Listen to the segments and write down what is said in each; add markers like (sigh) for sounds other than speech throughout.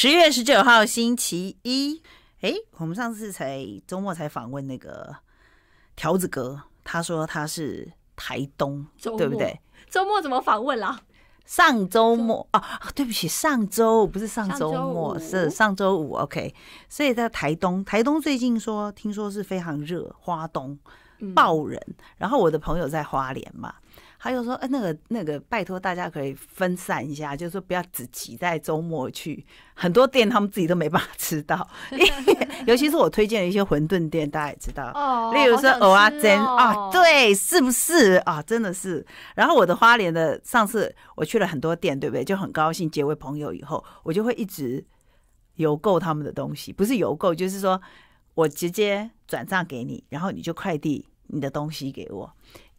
十月十九号星期一，哎，我们上次才周末才访问那个条子哥，他说他是台东，对不对？周末怎么访问了？上周末啊，对不起，上周不是上周末，是上周五。OK，所以在台东，台东最近说听说是非常热，花东爆人，然后我的朋友在花莲嘛。还有说，哎，那个那个，拜托大家可以分散一下，就是说不要只挤在周末去，很多店他们自己都没办法吃到。(laughs) 尤其是我推荐的一些馄饨店，大家也知道，例如说哦阿珍啊，对，是不是啊？真的是。然后我的花莲的，上次我去了很多店，对不对？就很高兴结为朋友以后，我就会一直邮购他们的东西，不是邮购，就是说我直接转账给你，然后你就快递你的东西给我。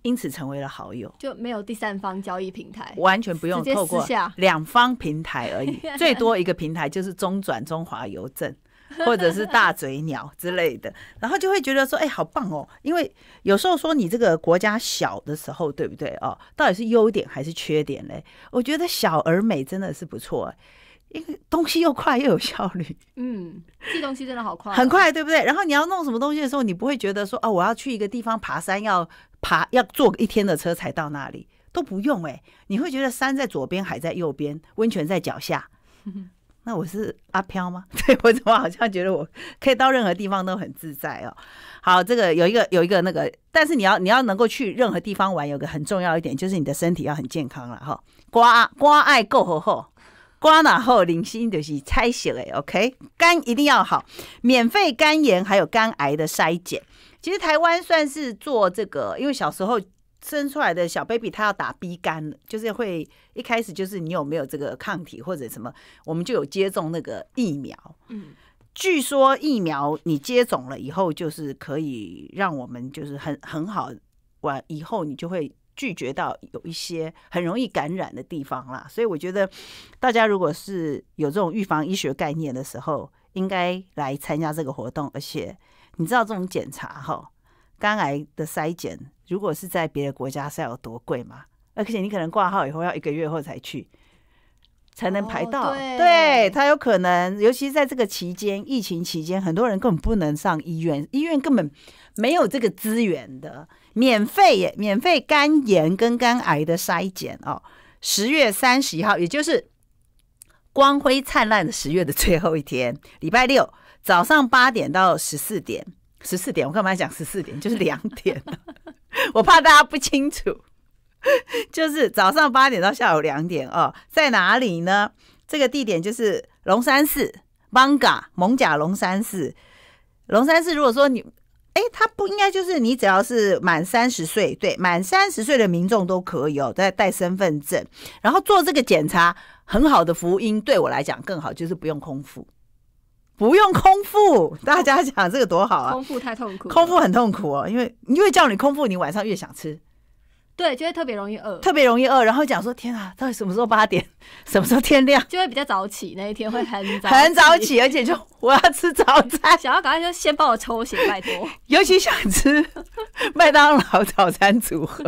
因此成为了好友，就没有第三方交易平台，完全不用透过两方平台而已，(laughs) 最多一个平台就是中转中华邮政 (laughs) 或者是大嘴鸟之类的，然后就会觉得说，哎，好棒哦！因为有时候说你这个国家小的时候，对不对哦？到底是优点还是缺点嘞？我觉得小而美真的是不错。因为东西又快又有效率，嗯，寄东西真的好快，很快，对不对？然后你要弄什么东西的时候，你不会觉得说哦，我要去一个地方爬山，要爬要坐一天的车才到那里，都不用哎，你会觉得山在左边，海在右边，温泉在脚下。那我是阿飘吗？对我怎么好像觉得我可以到任何地方都很自在哦。好，这个有一个有一个那个，但是你要你要能够去任何地方玩，有个很重要一点就是你的身体要很健康了哈，瓜瓜爱够吼吼。刮那后零星就是拆血了。o k 肝一定要好，免费肝炎还有肝癌的筛检。其实台湾算是做这个，因为小时候生出来的小 baby 他要打 B 肝，就是会一开始就是你有没有这个抗体或者什么，我们就有接种那个疫苗。嗯，据说疫苗你接种了以后，就是可以让我们就是很很好完以后你就会。拒绝到有一些很容易感染的地方啦，所以我觉得大家如果是有这种预防医学概念的时候，应该来参加这个活动。而且你知道这种检查哈，肝癌的筛检，如果是在别的国家是要有多贵嘛？而且你可能挂号以后要一个月后才去。才能排到，对，他有可能，尤其在这个期间，疫情期间，很多人根本不能上医院，医院根本没有这个资源的免费免费肝炎跟肝癌的筛检哦。十月三十一号，也就是光辉灿烂的十月的最后一天，礼拜六早上八点到十四点，十四点我干嘛讲十四点？就是两点，(laughs) 我怕大家不清楚。(laughs) 就是早上八点到下午两点哦，在哪里呢？这个地点就是龙山寺 m 嘎蒙甲龙山寺。龙山寺，如果说你，哎，他不应该就是你只要是满三十岁，对，满三十岁的民众都可以哦，再带身份证，然后做这个检查，很好的福音。对我来讲更好，就是不用空腹，不用空腹，大家讲这个多好啊！空腹太痛苦，空腹很痛苦哦，因为你越叫你空腹，你晚上越想吃。对，就会特别容易饿，特别容易饿。然后讲说，天啊，到底什么时候八点？(laughs) 什么时候天亮？就会比较早起，那一天会很早 (laughs) 很早起，而且就我要吃早餐，想要赶快就先帮我抽血拜托，(laughs) 尤其想吃麦当劳早餐组合，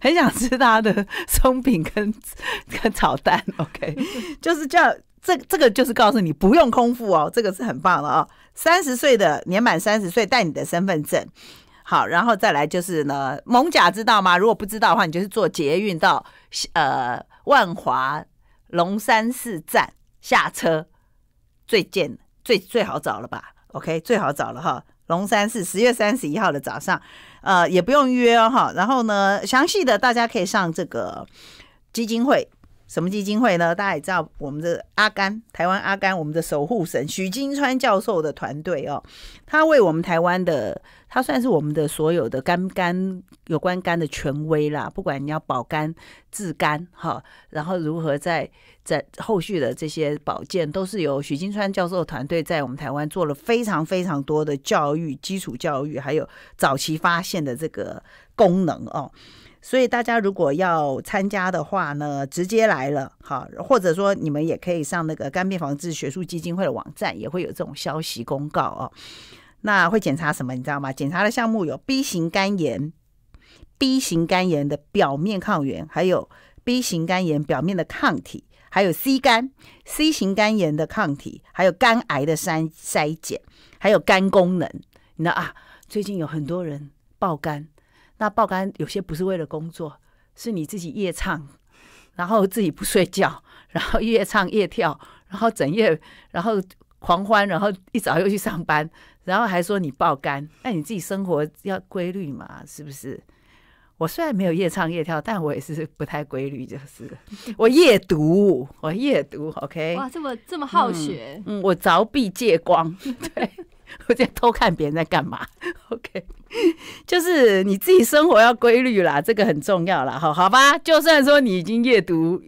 很想吃他的松饼跟跟炒蛋。OK，就是叫这这个就是告诉你不用空腹哦，这个是很棒的哦。三十岁的年满三十岁带你的身份证。好，然后再来就是呢，蒙甲知道吗？如果不知道的话，你就是坐捷运到呃万华龙山寺站下车，最近最最好找了吧？OK，最好找了哈。龙山寺十月三十一号的早上，呃，也不用约哦哈。然后呢，详细的大家可以上这个基金会。什么基金会呢？大家也知道，我们的阿甘，台湾阿甘，我们的守护神许金川教授的团队哦，他为我们台湾的，他算是我们的所有的肝肝有关肝的权威啦。不管你要保肝、治肝，哈，然后如何在在后续的这些保健，都是由许金川教授团队在我们台湾做了非常非常多的教育、基础教育，还有早期发现的这个功能哦。所以大家如果要参加的话呢，直接来了哈，或者说你们也可以上那个肝病防治学术基金会的网站，也会有这种消息公告哦。那会检查什么？你知道吗？检查的项目有 B 型肝炎、B 型肝炎的表面抗原，还有 B 型肝炎表面的抗体，还有 C 肝、C 型肝炎的抗体，还有肝癌的筛筛检，还有肝功能。你知道啊？最近有很多人爆肝。那爆肝有些不是为了工作，是你自己夜唱，然后自己不睡觉，然后夜唱夜跳，然后整夜，然后狂欢，然后一早又去上班，然后还说你爆肝，那你自己生活要规律嘛？是不是？我虽然没有夜唱夜跳，但我也是不太规律，就是 (laughs) 我夜读，我夜读，OK？哇，这么这么好学，嗯。我凿壁借光，(laughs) 对。我在偷看别人在干嘛，OK，(laughs) 就是你自己生活要规律啦，这个很重要啦。好，好吧，就算说你已经夜读，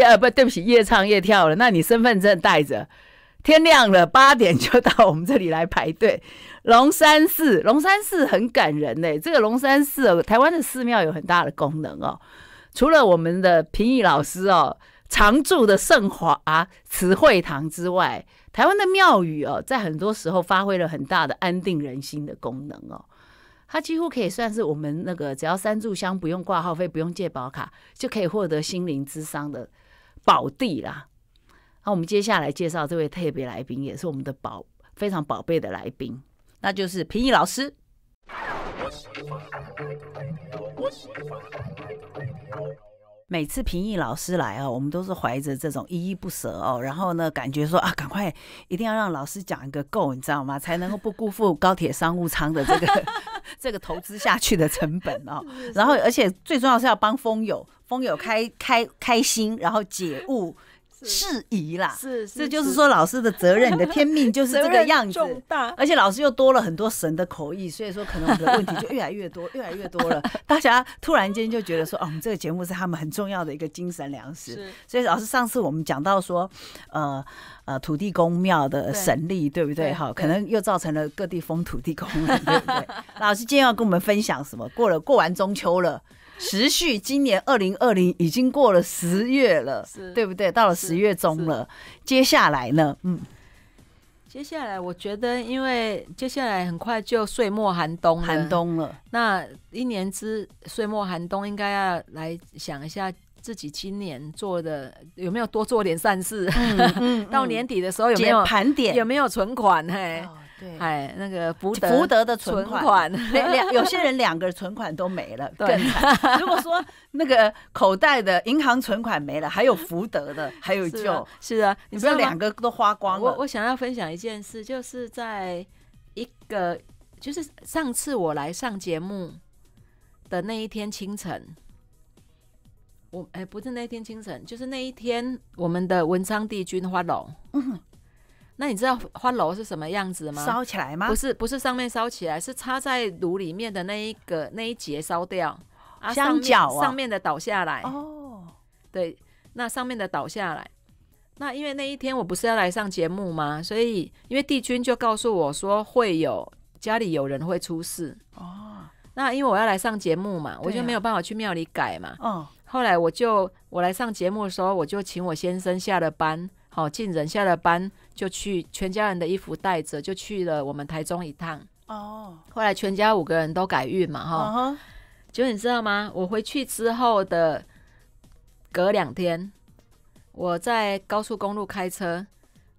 呃，不对不起，夜唱夜跳了，那你身份证带着，天亮了八点就到我们这里来排队。龙山寺，龙山寺很感人嘞，这个龙山寺，台湾的寺庙有很大的功能哦，除了我们的平议老师哦常住的圣华慈惠堂之外。台湾的庙宇哦，在很多时候发挥了很大的安定人心的功能哦，它几乎可以算是我们那个只要三炷香，不用挂号费，不用借保卡，就可以获得心灵之商的宝地啦。那我们接下来介绍这位特别来宾，也是我们的宝非常宝贝的来宾，那就是平易老师。每次平议老师来哦，我们都是怀着这种依依不舍哦，然后呢，感觉说啊，赶快一定要让老师讲一个够，你知道吗？才能够不辜负高铁商务舱的这个 (laughs) 这个投资下去的成本哦。然后，而且最重要是要帮风友风 (laughs) 友开开开心，然后解悟。事宜啦，是，是这就是说老师的责任，你的天命就是这个样子，而且老师又多了很多神的口译，所以说可能的问题就越来越多，(laughs) 越来越多了。大家突然间就觉得说，哦，我们这个节目是他们很重要的一个精神粮食。所以老师上次我们讲到说，呃呃，土地公庙的神力对不对？哈，可能又造成了各地封土地公了，对不对？(laughs) 老师今天要跟我们分享什么？过了过完中秋了。持续，今年二零二零已经过了十月了，对不对？到了十月中了，接下来呢？嗯，接下来我觉得，因为接下来很快就岁末寒冬，寒冬了。那一年之岁末寒冬，应该要来想一下自己今年做的有没有多做点善事。嗯嗯，(laughs) 到年底的时候有没有盘点？有没有存款？嘿。对，哎，那个福德福德的存款，(laughs) 两有些人两个存款都没了，对。(laughs) 如果说那个口袋的银行存款没了，还有福德的，还有救。(laughs) 是啊，你不要两个都花光了。我我想要分享一件事，就是在一个就是上次我来上节目的那一天清晨，我哎不是那一天清晨，就是那一天我们的文昌帝君花了。那你知道欢楼是什么样子吗？烧起来吗？不是，不是上面烧起来，是插在炉里面的那一个那一节烧掉，香脚啊，上面的倒下来。哦，对，那上面的倒下来。那因为那一天我不是要来上节目吗？所以因为帝君就告诉我说会有家里有人会出事。哦，那因为我要来上节目嘛，我就没有办法去庙里改嘛。哦，后来我就我来上节目的时候，我就请我先生下了班。好，进人下了班就去，全家人的衣服带着就去了我们台中一趟。哦，后来全家五个人都改运嘛，哈。就你知道吗？我回去之后的隔两天，我在高速公路开车，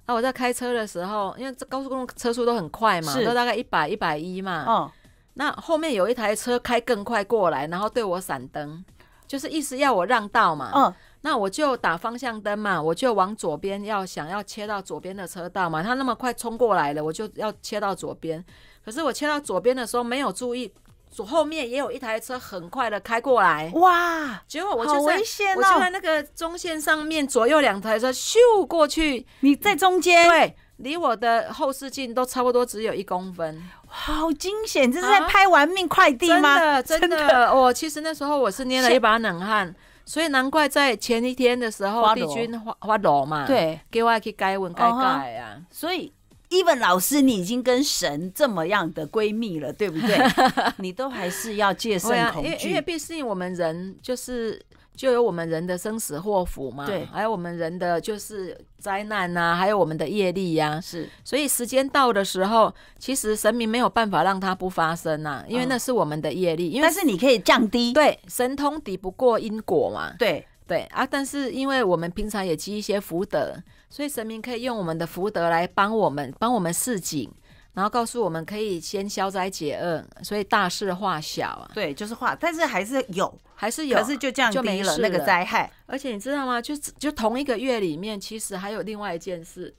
那我在开车的时候，因为这高速公路车速都很快嘛，都大概一百一百一嘛。哦。那后面有一台车开更快过来，然后对我闪灯，就是意思要我让道嘛。嗯。那我就打方向灯嘛，我就往左边要想要切到左边的车道嘛，他那么快冲过来了，我就要切到左边。可是我切到左边的时候没有注意，左后面也有一台车很快的开过来，哇！结果我就危险哦！我就在那个中线上面，左右两台车咻过去，你在中间，对，离我的后视镜都差不多只有一公分，好惊险！这是在拍《玩命快递》吗？真的真的，我其实那时候我是捏了一把冷汗。所以难怪在前一天的时候，帝君发发落嘛，对，给我去改文改改啊。所以，e v e n 老师，你已经跟神这么样的闺蜜了，对不对？(laughs) 你都还是要戒慎恐惧，因为毕竟我们人就是。就有我们人的生死祸福嘛，对，还有我们人的就是灾难呐，还有我们的业力呀，是。所以时间到的时候，其实神明没有办法让它不发生呐，因为那是我们的业力。因为但是你可以降低，对，神通抵不过因果嘛。对对啊，但是因为我们平常也积一些福德，所以神明可以用我们的福德来帮我们帮我们示警。然后告诉我们可以先消灾解厄，所以大事化小啊。对，就是化，但是还是有，还是有，可是就降低了那个灾害。而且你知道吗？就就同一个月里面，其实还有另外一件事。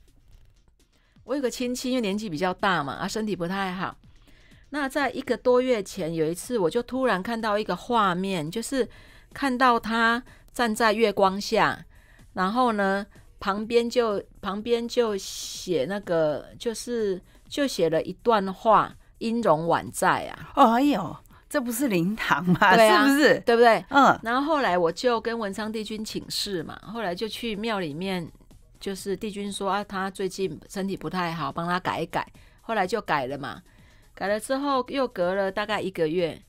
我有个亲戚，因为年纪比较大嘛，啊，身体不太好。那在一个多月前，有一次我就突然看到一个画面，就是看到他站在月光下，然后呢旁边就旁边就写那个就是。就写了一段话，音容宛在啊！哦，哎呦，这不是灵堂吗？对啊，是不是？对不对？嗯。然后后来我就跟文昌帝君请示嘛，后来就去庙里面，就是帝君说啊，他最近身体不太好，帮他改一改。后来就改了嘛，改了之后又隔了大概一个月，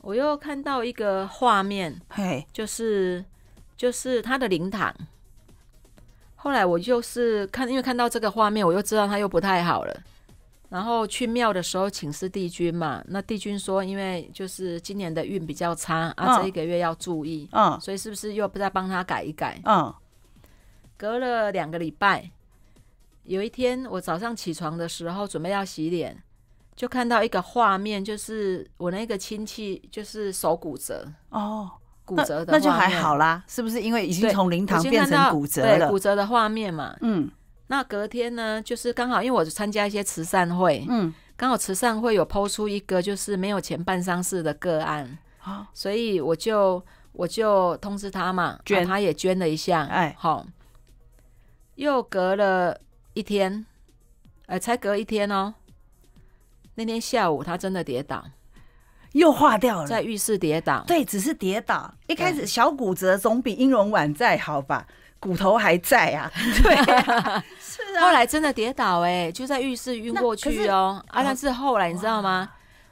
我又看到一个画面，嘿，就是就是他的灵堂。后来我就是看，因为看到这个画面，我又知道他又不太好了。然后去庙的时候请示帝君嘛，那帝君说，因为就是今年的运比较差啊，这一个月要注意，嗯，所以是不是又不再帮他改一改？嗯，隔了两个礼拜，有一天我早上起床的时候准备要洗脸，就看到一个画面，就是我那个亲戚就是手骨折哦。骨折的那就还好啦，是不是？因为已经从灵堂变成骨折了。骨折的画面嘛，嗯。那隔天呢，就是刚好因为我参加一些慈善会，嗯，刚好慈善会有抛出一个就是没有钱办丧事的个案，好，所以我就我就通知他嘛，捐他也捐了一下，哎，好。又隔了一天，呃，才隔一天哦。那天下午他真的跌倒。又化掉了，在浴室跌倒。对，只是跌倒。一开始小骨折总比音容晚在好吧，骨头还在啊。(laughs) 对，是啊。后来真的跌倒哎，就在浴室晕过去哦。啊，但是后来你知道吗？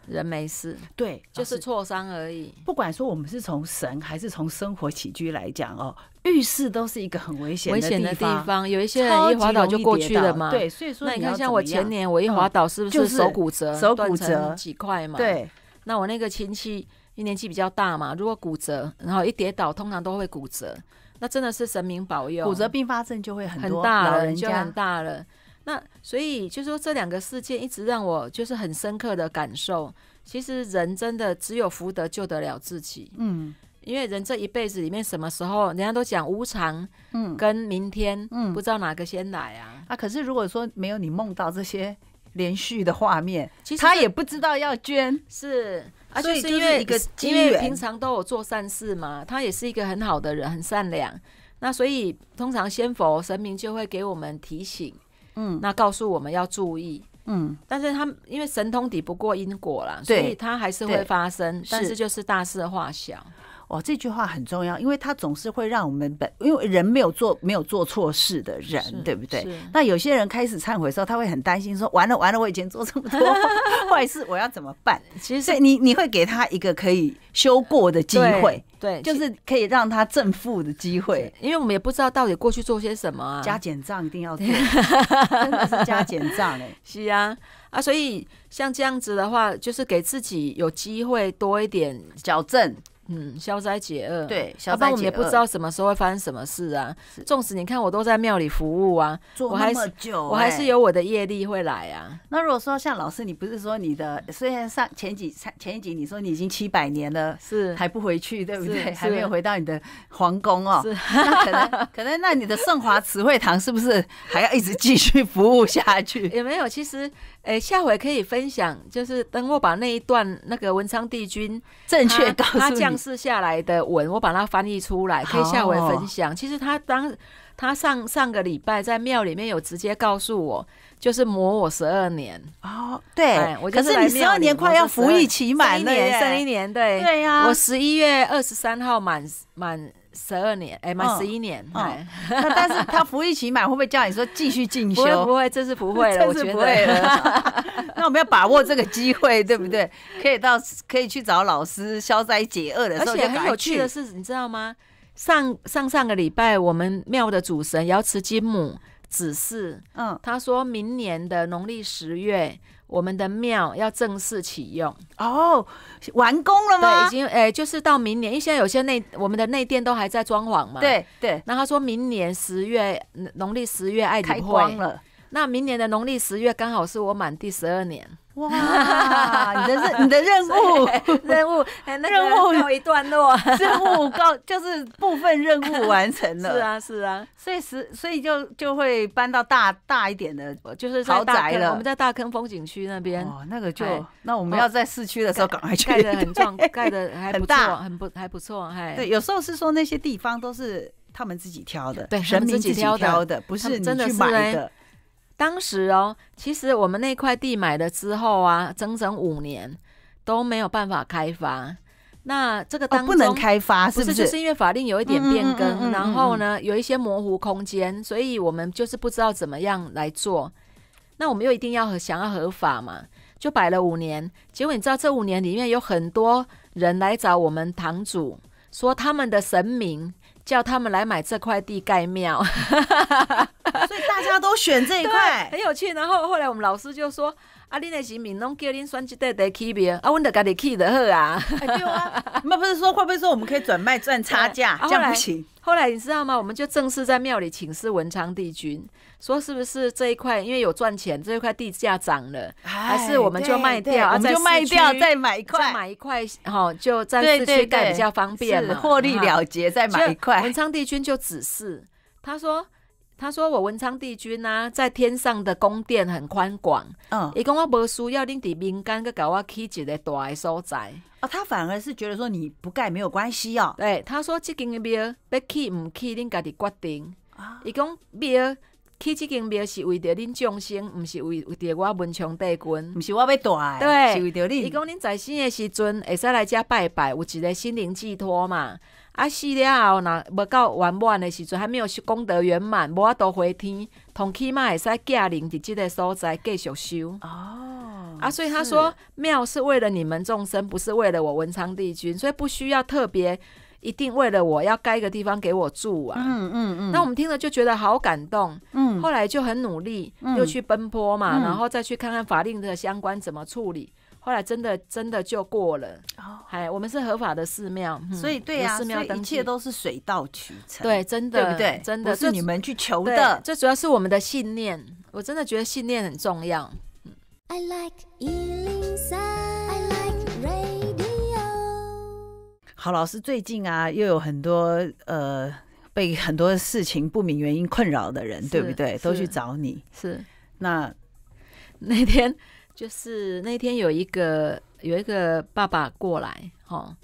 人没事。对，就是挫伤而已。不管说我们是从神还是从生活起居来讲哦，浴室都是一个很危险危险的地方。有一些人一滑倒就过去了嘛。对，所以说那你看像我前年我一滑倒是不是手骨折？手骨折几块嘛？对。那我那个亲戚，一年纪比较大嘛，如果骨折，然后一跌倒，通常都会骨折。那真的是神明保佑。骨折并发症就会很大，老人家很大了。那所以就说这两个事件一直让我就是很深刻的感受。其实人真的只有福德救得了自己。嗯，因为人这一辈子里面，什么时候人家都讲无常，嗯，跟明天，嗯，不知道哪个先来啊啊。可是如果说没有你梦到这些。连续的画面，其实他也不知道要捐，是，啊，就是因为一个因为平常都有做善事嘛，他也是一个很好的人，很善良。那所以通常先佛神明就会给我们提醒，嗯，那告诉我们要注意，嗯，但是他因为神通抵不过因果啦，所以他还是会发生，但是就是大事化小。哇，这句话很重要，因为他总是会让我们本，因为人没有做没有做错事的人，对不对？那有些人开始忏悔的时候，他会很担心，说完了完了，我以前做这么多 (laughs) 坏事，我要怎么办？(laughs) 其实，所以你你会给他一个可以修过的机会，对，就是可以让他正负的机会，因为我们也不知道到底过去做些什么，加减账一定要 (laughs) 做，真的是加减账哎，是啊，啊，所以像这样子的话，就是给自己有机会多一点矫正。嗯，消灾解厄。对，要不然我们也不知道什么时候会发生什么事啊。纵使你看我都在庙里服务啊，做那么久，我还是有我的业力会来啊。那如果说像老师，你不是说你的，虽然上前几前前几，你说你已经七百年了，是还不回去，对不对？还没有回到你的皇宫哦。是。那可能 (laughs) 可能，那你的圣华慈惠堂是不是还要一直继续服务下去？(laughs) 也没有，其实，哎，下回可以分享，就是等我把那一段那个文昌帝君正确告诉。试下来的文，我把它翻译出来，可以下文分享。其实他当他上上个礼拜在庙里面有直接告诉我，就是磨我十二年哦。对，可是你十二年快要服役期满那一年，剩一年，对对呀。我十一月二十三号满满。十二年，哎，满十一年。那但是他服役期满，会不会叫你说继续进修？不会，这是不会了，(laughs) 我觉得。(laughs) 那我们要把握这个机会，对不对？可以到可以去找老师消灾解厄的时候，而且很有趣的是，你知道吗？上上上个礼拜，我们庙的主神瑶池金母指示，嗯，他说明年的农历十月。我们的庙要正式启用哦，完工了吗？对，已经诶，就是到明年，因为现在有些内我们的内殿都还在装潢嘛。对对。那他说明年十月农历十月爱开光了，那明年的农历十月刚好是我满第十二年。哇，你的任你的任务 (laughs) 任务，任务告一段落，(laughs) 任务告就是部分任务完成了。(laughs) 是啊，是啊，所以时所以就就会搬到大大一点的，就是豪宅了。我们在大坑风景区那边。哦，那个就那我们要在市区的时候赶快去。盖的很壮，盖的还不错，很不还不错。嗨，对，有时候是说那些地方都是他们自己挑的，对，明自己挑的，不是你去买的。当时哦，其实我们那块地买了之后啊，整整五年都没有办法开发。那这个当中不能开发，是不是就是因为法令有一点变更，然后呢有一些模糊空间，所以我们就是不知道怎么样来做。那我们又一定要想要合法嘛，就摆了五年。结果你知道，这五年里面有很多人来找我们堂主，说他们的神明。叫他们来买这块地盖庙，(laughs) 所以大家都选这一块，(laughs) 很有趣。然后后来我们老师就说：“啊，你那名闽叫居选算块地起别啊，我们家己起的好啊。”啊，有，(laughs) 不是说会不会说我们可以转卖赚差价？啊来，后来你知道吗？我们就正式在庙里请示文昌帝君。说是不是这一块因为有赚钱，这一块地价涨了，还是我们就卖掉，我们就卖掉再买一块，买一块哈，就在市区盖比较方便嘛，获利了结再买一块。文昌帝君就指示他说：“他说我文昌帝君呐，在天上的宫殿很宽广，嗯，伊讲我不需要恁滴民间个搞我起一个大的所在。啊，他反而是觉得说你不盖没有关系哦。对，他说这间庙要起唔起，恁家己决定啊，伊讲庙。”去即间庙是为着恁众生，毋是为为着我文昌帝君，毋是我要大。对。是为伊讲恁在生的时阵，会使来遮拜拜，有一个心灵寄托嘛。啊，死了后若无到圆满的时阵，还没有功德圆满，无啊都回天，同起码会使驾灵即个所在继续修。哦。啊，所以他说庙是为了你们众生，不是为了我文昌帝君，所以不需要特别。一定为了我要盖一个地方给我住啊！嗯嗯嗯，那我们听了就觉得好感动。嗯，后来就很努力，又去奔波嘛，然后再去看看法令的相关怎么处理。后来真的真的就过了。哦，哎，我们是合法的寺庙，所以对呀，寺庙一切都是水到渠成。对，真的，对不对？真的是你们去求的，最主要是我们的信念。我真的觉得信念很重要。嗯，I like 一零三。郝老师，最近啊，又有很多呃被很多事情不明原因困扰的人，对不对？都去找你。是那那天就是那天有一个有一个爸爸过来，哈，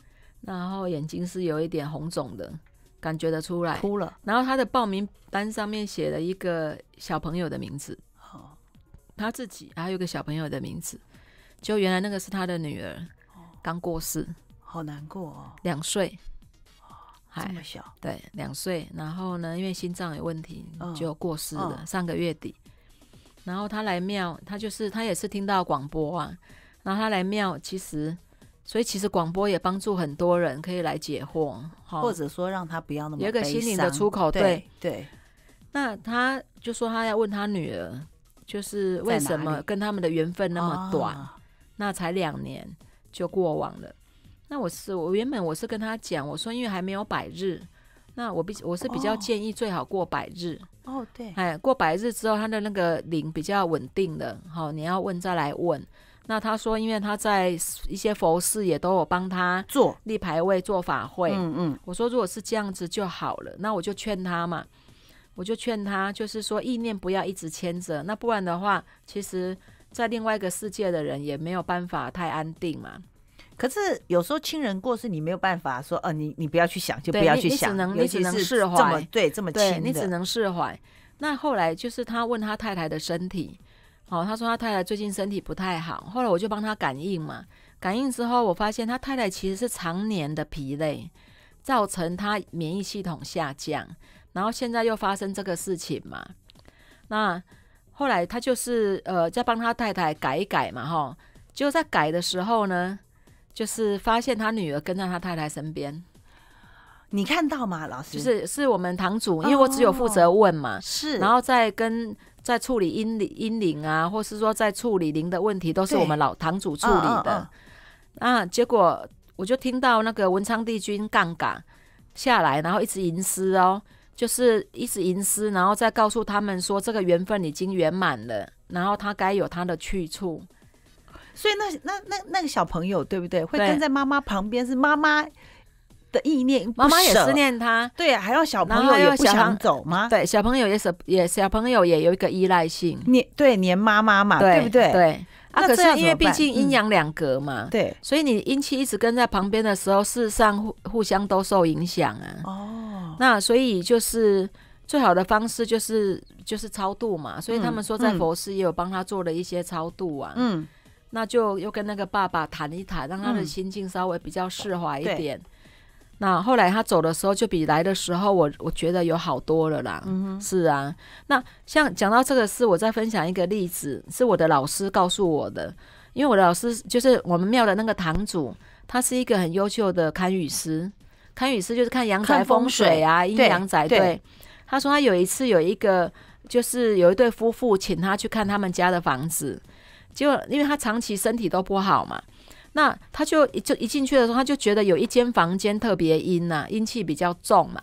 然后眼睛是有一点红肿的，感觉得出来哭了。然后他的报名单上面写了一个小朋友的名字，哦，他自己还有个小朋友的名字，就原来那个是他的女儿，刚过世。好难过哦，两岁，这么小，对，两岁。然后呢，因为心脏有问题，就过世了。上个月底，然后他来庙，他就是他也是听到广播啊，然后他来庙，其实，所以其实广播也帮助很多人可以来解惑，或者说让他不要那么有个心灵的出口。对对，那他就说他要问他女儿，就是为什么跟他们的缘分那么短，那才两年就过往了。那我是我原本我是跟他讲，我说因为还没有百日，那我比我是比较建议最好过百日哦，对，哎，过百日之后他的那个灵比较稳定了。好，你要问再来问。那他说因为他在一些佛寺也都有帮他做立牌位做法会，嗯嗯。我说如果是这样子就好了，那我就劝他嘛，我就劝他就是说意念不要一直牵着，那不然的话，其实在另外一个世界的人也没有办法太安定嘛。可是有时候亲人过世，你没有办法说，呃，你你不要去想，就不要去想，你只能，你只能释怀，对，这么亲你只能释怀。那后来就是他问他太太的身体，哦，他说他太太最近身体不太好。后来我就帮他感应嘛，感应之后我发现他太太其实是常年的疲累，造成他免疫系统下降，然后现在又发生这个事情嘛。那后来他就是呃，在帮他太太改一改嘛，哈，就在改的时候呢。就是发现他女儿跟在他太太身边，你看到吗，老师？就是是我们堂主，因为我只有负责问嘛，是。然后在跟在处理阴灵阴灵啊，或是说在处理灵的问题，都是我们老堂主处理的。啊，结果我就听到那个文昌帝君杠杆下来，然后一直吟诗哦，就是一直吟诗，然后再告诉他们说这个缘分已经圆满了，然后他该有他的去处。所以那那那那个小朋友对不对？会跟在妈妈旁边，是妈妈的意念，妈妈也思念他。对，还要小朋友也不想走吗？对，小朋友也也小朋友也有一个依赖性，黏对黏妈妈嘛，对不对？对啊，可是因为毕竟阴阳两隔嘛，对，所以你阴气一直跟在旁边的时候，事实上互互相都受影响啊。哦，那所以就是最好的方式就是就是超度嘛。所以他们说在佛寺也有帮他做了一些超度啊。嗯。那就又跟那个爸爸谈一谈，让他的心境稍微比较释怀一点。那后来他走的时候，就比来的时候，我我觉得有好多了啦。是啊，那像讲到这个事，我再分享一个例子，是我的老师告诉我的。因为我的老师就是我们庙的那个堂主，他是一个很优秀的堪舆师。堪舆师就是看阳台风水啊，阴阳宅。对，他说他有一次有一个，就是有一对夫妇请他去看他们家的房子。结果，因为他长期身体都不好嘛，那他就就一进去的时候，他就觉得有一间房间特别阴呐，阴气比较重嘛。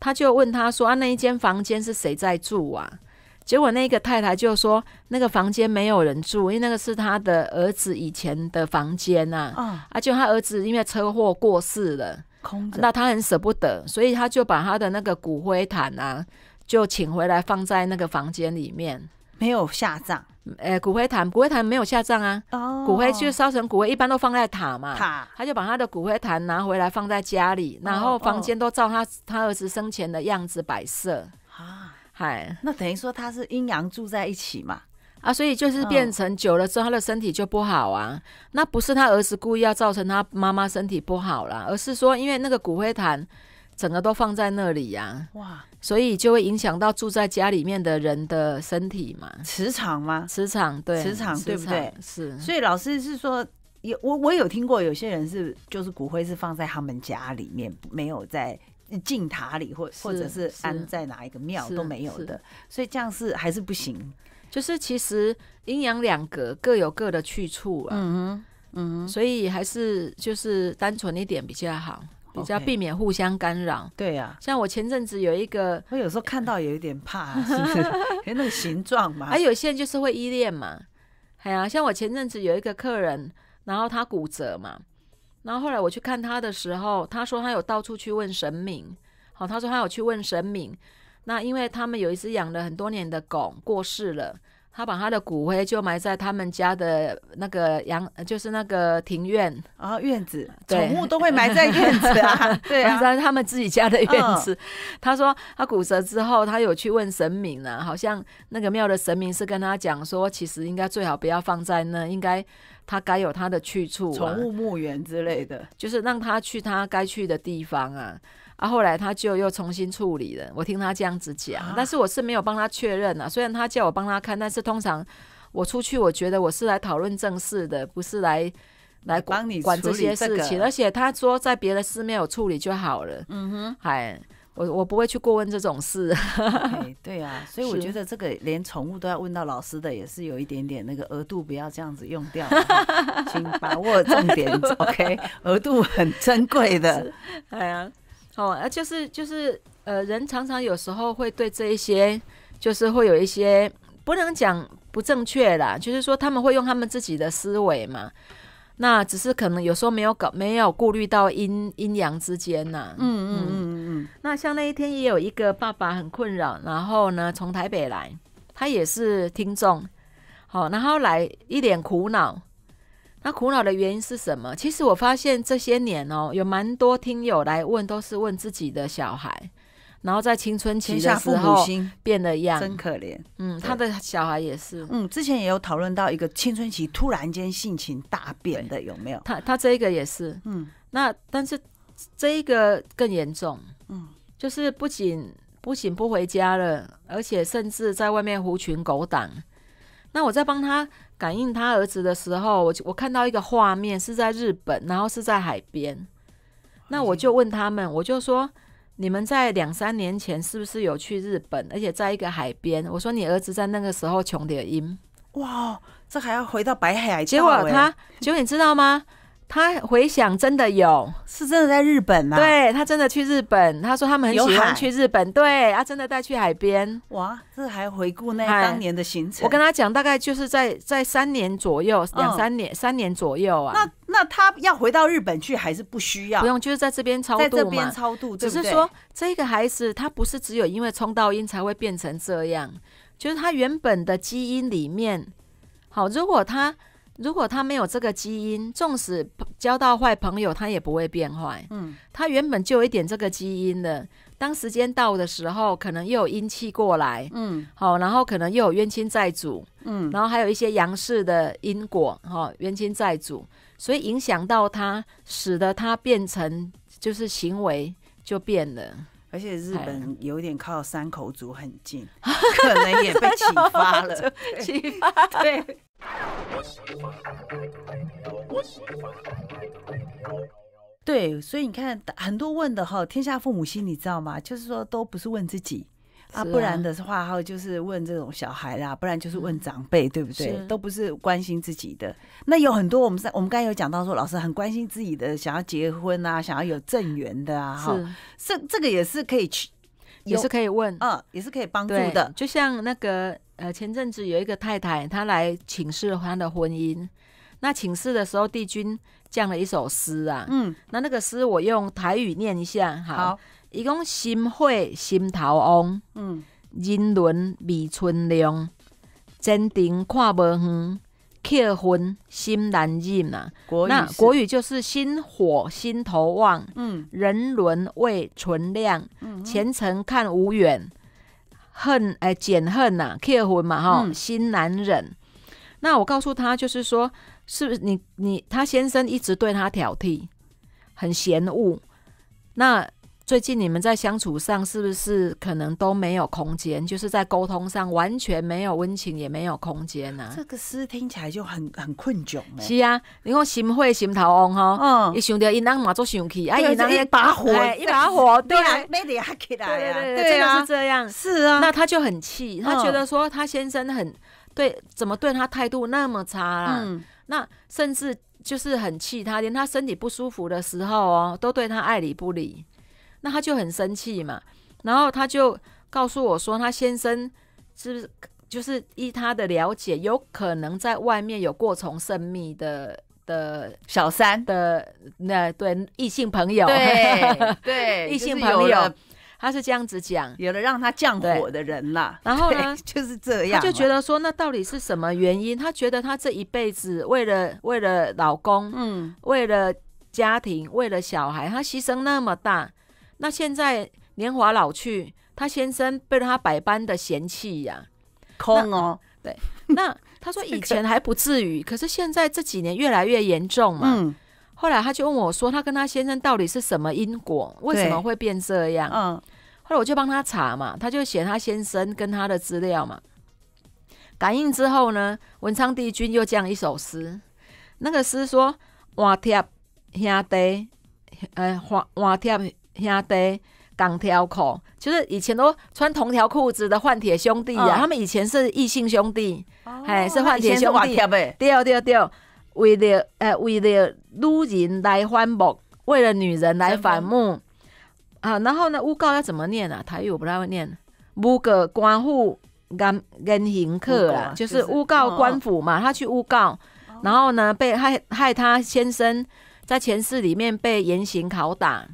他就问他说：“啊，那一间房间是谁在住啊？”结果那个太太就说：“那个房间没有人住，因为那个是他的儿子以前的房间呐。”啊，就他儿子因为车祸过世了，空那他很舍不得，所以他就把他的那个骨灰毯啊，就请回来放在那个房间里面。没有下葬，诶，骨灰坛，骨灰坛没有下葬啊。哦，骨灰就烧成骨灰，一般都放在塔嘛。塔，他就把他的骨灰坛拿回来放在家里，然后房间都照他他儿子生前的样子摆设。啊，嗨，那等于说他是阴阳住在一起嘛？啊，所以就是变成久了之后，他的身体就不好啊。那不是他儿子故意要造成他妈妈身体不好啦，而是说因为那个骨灰坛整个都放在那里呀。哇。所以就会影响到住在家里面的人的身体嘛，磁场吗？磁场对，磁场对不对？是。所以老师是说，有我我有听过有些人是，就是骨灰是放在他们家里面，没有在进塔里或或者是安在哪一个庙都没有的，所以这样是还是不行。就是其实阴阳两隔，各有各的去处啊。嗯哼，嗯，所以还是就是单纯一点比较好。比较避免互相干扰，对呀。像我前阵子有一个，我有时候看到有一点怕，是不是？(laughs) 因为那个形状嘛。还有一些就是会依恋嘛。哎呀，像我前阵子有一个客人，然后他骨折嘛，然后后来我去看他的时候，他说他有到处去问神明。好，他说他有去问神明。那因为他们有一只养了很多年的狗过世了。他把他的骨灰就埋在他们家的那个阳，就是那个庭院啊，院子，宠物都会埋在院子啊，(laughs) 对啊，他们自己家的院子。他说他骨折之后，他有去问神明啊，好像那个庙的神明是跟他讲说，其实应该最好不要放在那，应该他该有他的去处，宠物墓园之类的，就是让他去他该去的地方啊。后来他就又重新处理了，我听他这样子讲，但是我是没有帮他确认啊。虽然他叫我帮他看，但是通常我出去，我觉得我是来讨论正事的，不是来来帮你管这些事情。而且他说在别的寺庙有处理就好了，嗯哼，嗨，我我不会去过问这种事。对啊，所以我觉得这个连宠物都要问到老师的，也是有一点点那个额度不要这样子用掉，请把握重点。(laughs) OK，额度很珍贵的，哎呀。哦，而就是就是呃，人常常有时候会对这一些，就是会有一些不能讲不正确的，就是说他们会用他们自己的思维嘛，那只是可能有时候没有搞没有顾虑到阴阴阳之间呐。嗯嗯嗯嗯嗯。那像那一天也有一个爸爸很困扰，然后呢从台北来，他也是听众，好，然后来一脸苦恼。那苦恼的原因是什么？其实我发现这些年哦，有蛮多听友来问，都是问自己的小孩，然后在青春期的时候变了样，真可怜。嗯，他的小孩也是。嗯，之前也有讨论到一个青春期突然间性情大变的，有没有？他他这一个也是。嗯，那但是这一个更严重。嗯，就是不仅不仅不回家了，而且甚至在外面狐群狗党。那我在帮他。感应他儿子的时候，我我看到一个画面是在日本，然后是在海边。那我就问他们，我就说：“你们在两三年前是不是有去日本，而且在一个海边？”我说：“你儿子在那个时候穷点音。哇，这还要回到北海结果他，结果你知道吗？他回想，真的有，是真的在日本吗？对他真的去日本，他说他们很喜欢去日本。对，啊，真的带去海边。哇，这还回顾那当年的行程。我跟他讲，大概就是在在三年左右，两三年，三年左右啊。那那他要回到日本去，还是不需要？不用，就是在这边超度在这边超度，只是说这个孩子他不是只有因为冲到音才会变成这样，就是他原本的基因里面，好，如果他。如果他没有这个基因，纵使交到坏朋友，他也不会变坏。嗯，他原本就有一点这个基因的，当时间到的时候，可能又有阴气过来，嗯，好，然后可能又有冤亲债主，嗯，然后还有一些阳世的因果，哈，冤亲债主，所以影响到他，使得他变成就是行为就变了。而且日本有点靠山口组很近，可能也被 (laughs) 启发了。(laughs) 启发对。对，所以你看，很多问的哈，天下父母心，你知道吗？就是说，都不是问自己。啊，不然的话，还有就是问这种小孩啦，不然就是问长辈，对不对？都不是关心自己的。那有很多，我们在我们刚才有讲到说，老师很关心自己的，想要结婚啊，想要有正缘的啊，哈，是这个也是可以去，也是可以问，嗯，也是可以帮助的。就像那个呃，前阵子有一个太太，她来请示她的婚姻。那请示的时候，帝君降了一首诗啊，嗯，那那个诗我用台语念一下，好。伊讲心火心头旺，嗯，人伦未存量，前程看无远，扣魂心难忍呐。那国语就是心火心头旺，嗯，人伦未存量，嗯，前程看无远，恨哎，减恨呐，扣魂嘛哈，心难忍。那我告诉他，就是说，是不是你你他先生一直对他挑剔，很嫌恶，那？最近你们在相处上是不是可能都没有空间？就是在沟通上完全没有温情，也没有空间呢？这个诗听起来就很很困窘。是啊，你看心灰心头亡哈，嗯，一想到伊人满足生气，啊，伊人一把火，一把火，(laughs) 对啊，那里还起来呀？对啊，是这样。是啊，那他就很气，他觉得说他先生很对，怎么对他态度那么差啦？嗯，那甚至就是很气他，连他身体不舒服的时候哦，都对他爱理不理。那他就很生气嘛，然后他就告诉我说，他先生是不是就是依他的了解，有可能在外面有过从甚密的的小三的那对异性朋友，(laughs) 对异性朋友，他是这样子讲，有了让他降火的人了。然后呢，就是这样，他就觉得说，那到底是什么原因？他觉得他这一辈子为了为了老公，嗯，为了家庭，为了小孩，他牺牲那么大。那现在年华老去，他先生被他百般的嫌弃呀，空哦，对。那他说以前还不至于，可是现在这几年越来越严重嘛。嗯。后来他就问我说，他跟他先生到底是什么因果？为什么会变这样？嗯。后来我就帮他查嘛，他就写他先生跟他的资料嘛。感应之后呢，文昌帝君又降一首诗，那个诗说：瓦贴兄弟，呃，瓦瓦贴。兄弟，港条裤就是以前都穿同条裤子的换铁兄弟呀。他们以前是异性兄弟，哎，是换铁兄弟。对对对，为了哎为了女人来反目，为了女人来反目。啊，然后呢，诬告要怎么念啊？台语我不太会念。诬告官府严严刑啊，就是诬告官府嘛。他去诬告，然后呢，被害害他先生在前世里面被严刑拷打。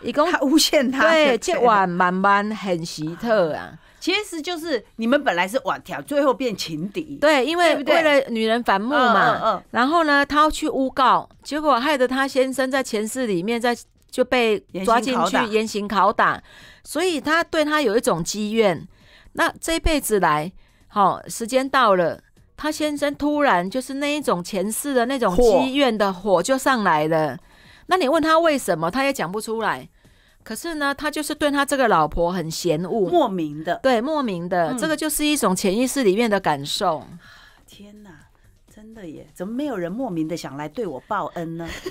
一共他诬陷他，对，这碗慢慢很奇特啊。其实就是你们本来是碗挑，最后变情敌。对，因为为了女人反目嘛。嗯嗯。然后呢，他要去诬告，结果害得他先生在前世里面在就被抓进去严刑拷打，所以他对他有一种积怨。那这一辈子来，好，时间到了，他先生突然就是那一种前世的那种积怨的火就上来了。那你问他为什么，他也讲不出来。可是呢，他就是对他这个老婆很嫌恶，莫名的，对莫名的，这个就是一种潜意识里面的感受。天哪，真的耶！怎么没有人莫名的想来对我报恩呢？(laughs)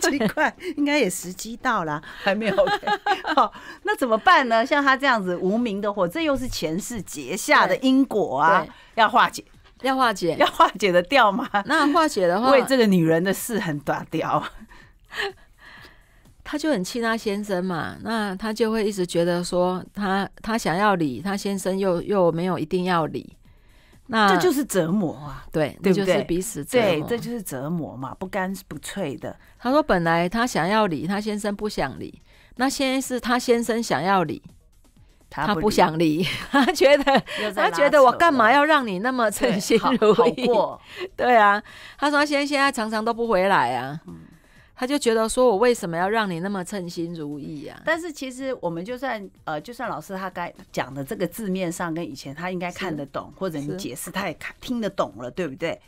奇怪，应该也时机到了，还没有。(laughs) 好，那怎么办呢？像他这样子无名的火，这又是前世结下的因果啊，要化解。要化解，要化解的掉吗？那化解的话，为这个女人的事很打掉，她 (laughs) 就很气那先生嘛。那她就会一直觉得说，她她想要理，她先生又又没有一定要理。那这就是折磨啊，对对不对？彼此对，这就是折磨嘛，不干不脆的。他说本来他想要理，他先生不想理，那现在是他先生想要理。他不想离，(laughs) 他觉得他觉得我干嘛要让你那么称心如意？(laughs) 对啊，他说现在现在常常都不回来啊，他就觉得说我为什么要让你那么称心如意啊？但是其实我们就算呃，就算老师他该讲的这个字面上跟以前他应该看得懂，或者你解释他也看听得懂了，对不对？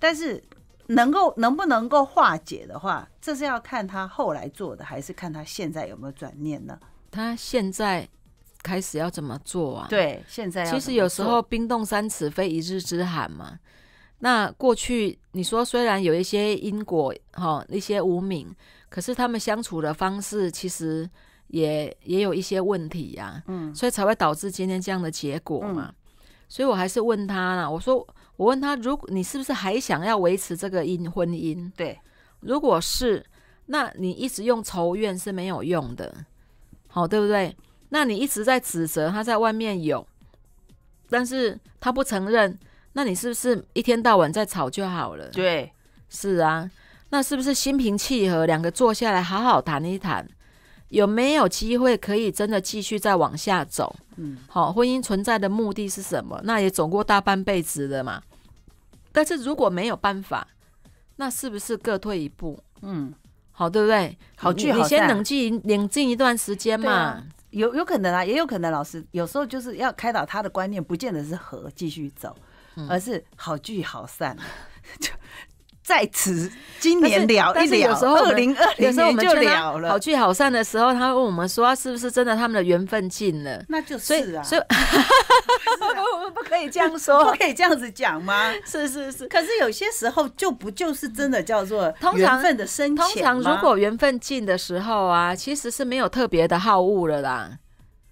但是能够能不能够化解的话，这是要看他后来做的，还是看他现在有没有转念呢？他现在。开始要怎么做啊？对，现在其实有时候冰冻三尺非一日之寒嘛。那过去你说虽然有一些因果哈，一些无名，可是他们相处的方式其实也也有一些问题呀。嗯，所以才会导致今天这样的结果嘛。所以我还是问他啦，我说我问他，如果你是不是还想要维持这个姻婚姻？对，如果是，那你一直用仇怨是没有用的，好，对不对？那你一直在指责他在外面有，但是他不承认。那你是不是一天到晚在吵就好了？对，是啊。那是不是心平气和，两个坐下来好好谈一谈，有没有机会可以真的继续再往下走？嗯，好。婚姻存在的目的是什么？那也走过大半辈子了嘛。但是如果没有办法，那是不是各退一步？嗯，好，对不对？好聚好散。你先冷静冷静一段时间嘛。有有可能啊，也有可能老师有时候就是要开导他的观念，不见得是和继续走，而是好聚好散。就。(laughs) 在此，今年聊一聊。有时候二零二零，有时候我们就聊了。好聚好散的时候，他问我们说：“是不是真的他们的缘分尽了？”那就是啊。所以，(laughs) 我们不可以这样说，(laughs) 不可以这样子讲吗？是是是。可是有些时候就不就是真的叫做缘分的深浅通常如果缘分尽的时候啊，其实是没有特别的好恶了啦。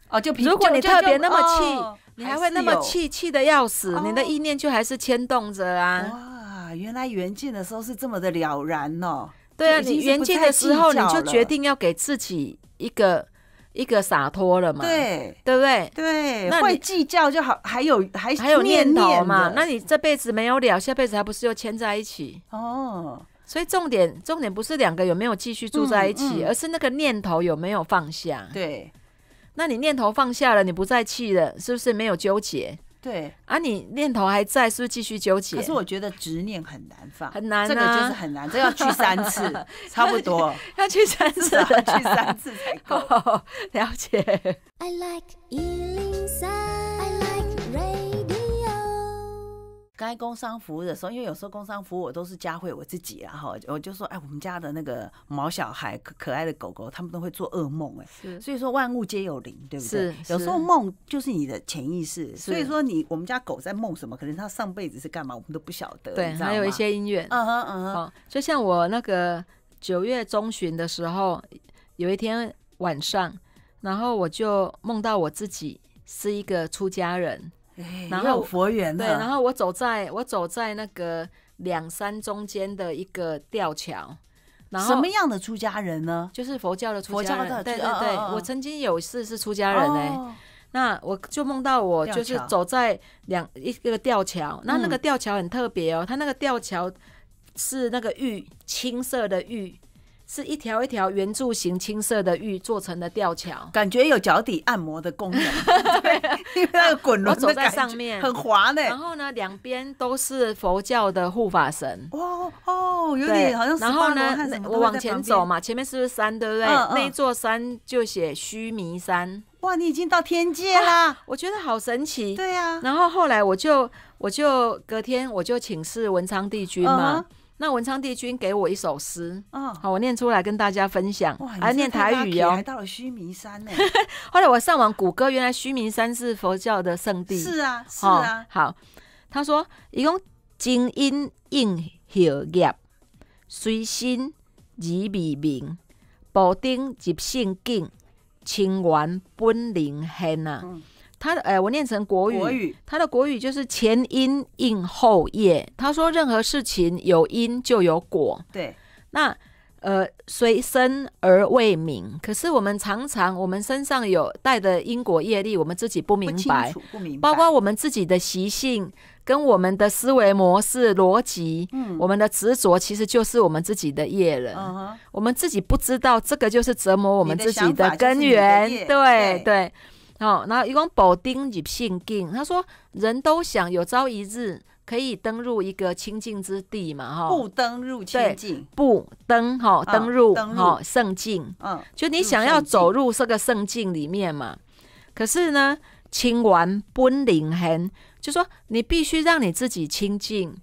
哦，就如果你特别那么气，你还会那么气气的要死，你的意念就还是牵动着啊。啊，原来缘尽的时候是这么的了然哦。对啊，你缘尽的时候你就决定要给自己一个一个洒脱了嘛，对对不对？对，那会计较就好，还有还还有念头嘛？那你这辈子没有了，下辈子还不是又牵在一起？哦，所以重点重点不是两个有没有继续住在一起，而是那个念头有没有放下？对，那你念头放下了，你不再气了，是不是没有纠结？对，啊，你念头还在，是不是继续纠结？可是我觉得执念很难放，很难，这个就是很难，这要去三次，(laughs) 差不多要去三次，去三次才够，(laughs) 了解。该工商服务的时候，因为有时候工商服务我都是佳慧我自己，然后我就说，哎，我们家的那个毛小孩可可爱的狗狗，他们都会做噩梦哎，所以说万物皆有灵，对不对？是，有时候梦就是你的潜意识，所以说你我们家狗在梦什么，可能它上辈子是干嘛，我们都不晓得，对，还有一些音乐，嗯哼嗯，哼，就像我那个九月中旬的时候，有一天晚上，然后我就梦到我自己是一个出家人。然后佛缘对，然后我走在我走在那个两山中间的一个吊桥，然后什么样的出家人呢？就是佛教的出家人。佛教的，对对对，我曾经有一次是出家人呢，那我就梦到我就是走在两一个吊桥，那那个吊桥很特别哦，它那个吊桥是那个玉青色的玉。是一条一条圆柱形青色的玉做成的吊桥，感觉有脚底按摩的功能。(laughs) 因为那个滚轮。走在上面，很滑呢。然后呢，两边都是佛教的护法神。哦，有点好像。然后呢，我往前走嘛，前面是不是山？对不对？那一座山就写须弥山。哇，你已经到天界啦，(laughs) 我觉得好神奇。对呀。然后后来我就我就隔天我就请示文昌帝君嘛。那文昌帝君给我一首诗，哦，好，我念出来跟大家分享。哇，还念台语哟！来到了须弥山呢。(laughs) 后来我上网谷歌，原来须弥山是佛教的圣地。是啊，是啊。好，他说：“一共精英应修业，随心而未明，布丁即圣境，清源本灵仙啊。”他的哎，我念成国语。国语，他的国语就是前因、应后业。他说任何事情有因就有果。对。那呃，随身而未明，可是我们常常，我们身上有带的因果业力，我们自己不明白，不明白。包括我们自己的习性，跟我们的思维模式、逻辑，嗯，我们的执着，其实就是我们自己的业了。嗯我们自己不知道，这个就是折磨我们自己的根源。对对。哦，那一共保丁入圣境，他说人都想有朝一日可以登入一个清净之地嘛，哈，不登入清净，不登哈，登入哈圣境，嗯，就你想要走入这个圣境里面嘛，可是呢，清完奔领恒，就说你必须让你自己清净。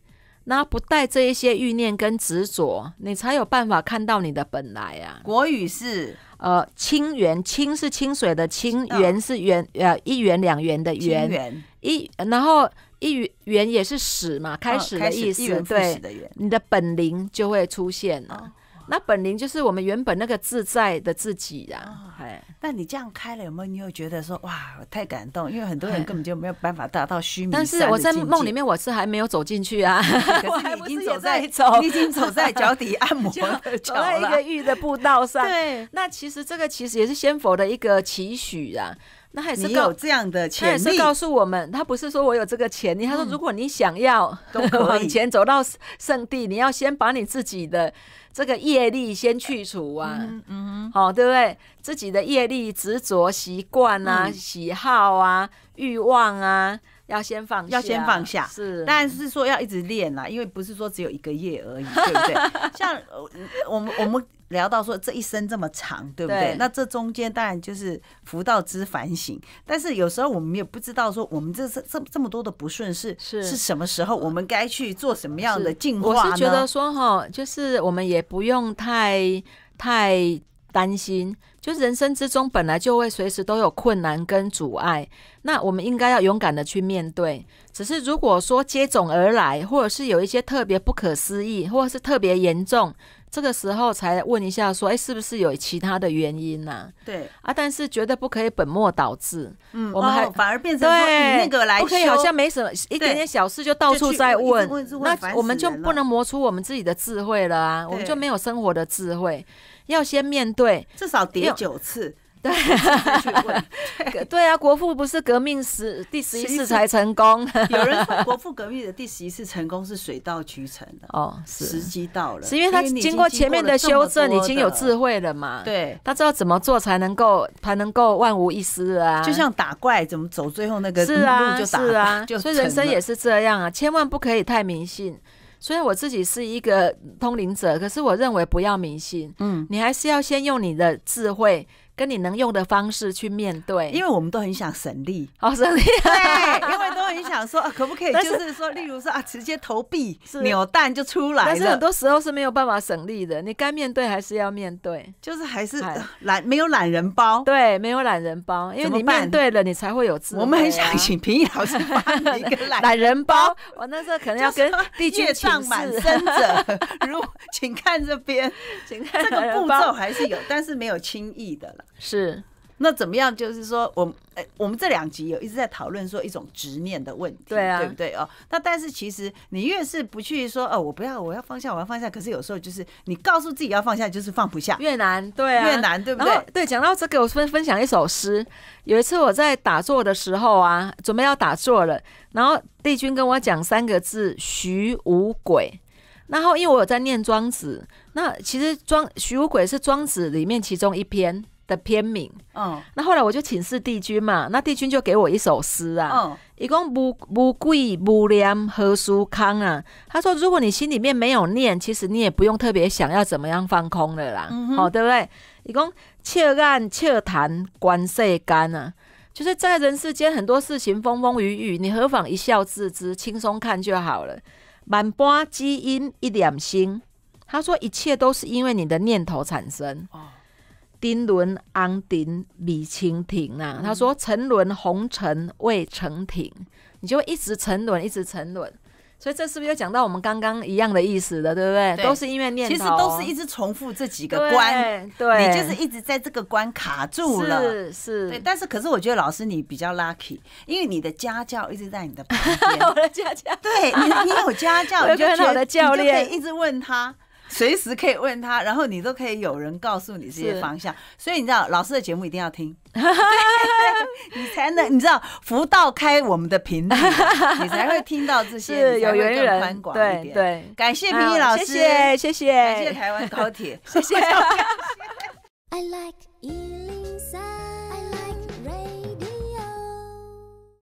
那不带这一些欲念跟执着，你才有办法看到你的本来啊。国语是呃清源，清是清水的清，源是源呃一元两元的元，一然后一元也是始嘛，开始的意思。对，你的本领就会出现了。那本灵就是我们原本那个自在的自己呀。哎，那你这样开了有没有？你有觉得说哇，我太感动，因为很多人根本就没有办法达到虚名。但是我在梦里面，我是还没有走进去啊，(laughs) (laughs) 我还不已经在走，(laughs) 已经走在脚底按摩，走在一个玉的步道上。对，那其实这个其实也是仙佛的一个期许啊。那还是有这样的潜力，他也是告诉我们，他不是说我有这个潜力，他说如果你想要往前走到圣地，你要先把你自己的。这个业力先去除啊，嗯，好，对不对？自己的业力、执着、习惯啊、喜好啊、欲望啊，要先放，要先放下。是，但是说要一直练啦，因为不是说只有一个月而已，对不对？(laughs) 像我们，我们。聊到说这一生这么长，对不对？那这中间当然就是福道之反省。但是有时候我们也不知道说我们这这这么多的不顺是是什么时候，我们该去做什么样的进化呢？我是觉得说哈，就是我们也不用太太担心，就人生之中本来就会随时都有困难跟阻碍，那我们应该要勇敢的去面对。只是如果说接踵而来，或者是有一些特别不可思议，或者是特别严重。这个时候才问一下，说：“哎，是不是有其他的原因呢？”对啊，但是绝对不可以本末倒置。嗯，我们还反而变成对那个来，不可以好像没什么一点点小事就到处在问，那我们就不能磨出我们自己的智慧了啊！我们就没有生活的智慧，要先面对，至少叠九次。(laughs) 对啊，国父不是革命十第十一次才成功。有人国父革命的第十一次成功是水到渠成的哦，时机到了，是因为他经过前面的修正，已经有智慧了嘛？对，他知道怎么做才能够才能够万无一失啊！就像打怪，怎么走最后那个是啊，就打，(laughs) 所以人生也是这样啊，千万不可以太迷信。所以我自己是一个通灵者，可是我认为不要迷信，嗯，你还是要先用你的智慧。跟你能用的方式去面对，因为我们都很想省力，哦，省力。对，(laughs) 因为都很想说，可不可以？(laughs) 就是说，例如说啊，直接投币，扭蛋就出来了。但是很多时候是没有办法省力的，你该面对还是要面对，就是还是懒，没有懒人包。对，没有懒人包，因为你面对了，你才会有智慧。我们很想请平遥你一个 (laughs) 懒人包。我那时候可能要跟地确。上满身者，如请看这边，请看这个步骤还是有，但是没有轻易的了。是，那怎么样？就是说，我，哎，我们这两集有一直在讨论说一种执念的问题，对啊，对不对哦？那但是其实你越是不去说，哦，我不要，我要放下，我要放下。可是有时候就是你告诉自己要放下，就是放不下，越难，对啊，越难，对不对？对，讲到这个，我分分享一首诗。有一次我在打坐的时候啊，准备要打坐了，然后帝君跟我讲三个字“徐无鬼”。然后因为我有在念庄子，那其实庄“徐无鬼”是庄子里面其中一篇。的片名，嗯，那后来我就请示帝君嘛，那帝君就给我一首诗啊，嗯，一共无无贵无廉何书康啊，他说如果你心里面没有念，其实你也不用特别想要怎么样放空的啦，嗯，哦、对不对？一共切暗切谈观世干啊，就是在人世间很多事情风风雨雨，你何妨一笑置之，轻松看就好了。满般基因一点心，他说一切都是因为你的念头产生，哦。丁伦安丁李清停啊，他说沉沦红尘未成亭，你就会一直沉沦，一直沉沦。所以这是不是又讲到我们刚刚一样的意思的，对不对？都是因为念头，其实都是一直重复这几个关，对，你就是一直在这个关卡住了。是是，对。但是可是我觉得老师你比较 lucky，因为你的家教一直在你的旁边，(laughs) 我的家教。对，你你有家教，就觉得的教练，一直问他。随时可以问他，然后你都可以有人告诉你这些方向。所以你知道老师的节目一定要听，(laughs) 你才能你知道福到开我们的频道，你才会听到这些有缘人。对对，感谢平易老师，谢谢谢谢，感谢台湾高铁，谢谢。(laughs) (laughs)